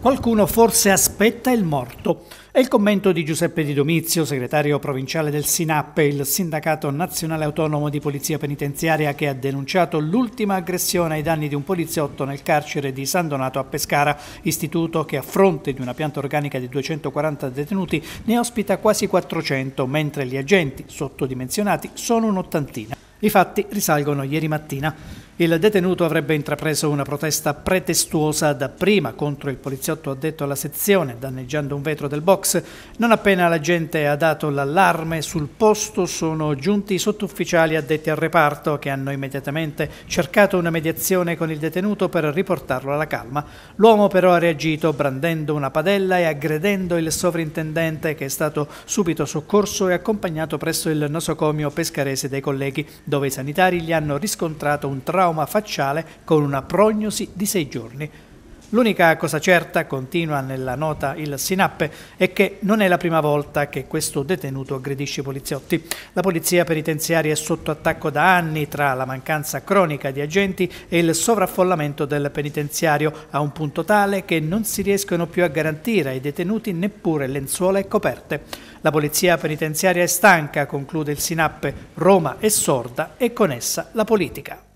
Qualcuno forse aspetta il morto. È il commento di Giuseppe Di Domizio, segretario provinciale del SINAP, il sindacato nazionale autonomo di polizia penitenziaria che ha denunciato l'ultima aggressione ai danni di un poliziotto nel carcere di San Donato a Pescara, istituto che a fronte di una pianta organica di 240 detenuti ne ospita quasi 400, mentre gli agenti sottodimensionati sono un'ottantina. I fatti risalgono ieri mattina. Il detenuto avrebbe intrapreso una protesta pretestuosa dapprima contro il poliziotto addetto alla sezione, danneggiando un vetro del box. Non appena la gente ha dato l'allarme, sul posto sono giunti i sottufficiali addetti al reparto che hanno immediatamente cercato una mediazione con il detenuto per riportarlo alla calma. L'uomo però ha reagito brandendo una padella e aggredendo il sovrintendente che è stato subito soccorso e accompagnato presso il nosocomio pescarese dei colleghi, dove i sanitari gli hanno riscontrato un trauma trauma facciale con una prognosi di sei giorni. L'unica cosa certa, continua nella nota il Sinappe, è che non è la prima volta che questo detenuto aggredisce i poliziotti. La polizia penitenziaria è sotto attacco da anni tra la mancanza cronica di agenti e il sovraffollamento del penitenziario, a un punto tale che non si riescono più a garantire ai detenuti neppure lenzuola e coperte. La polizia penitenziaria è stanca, conclude il Sinappe, Roma è sorda e con essa la politica.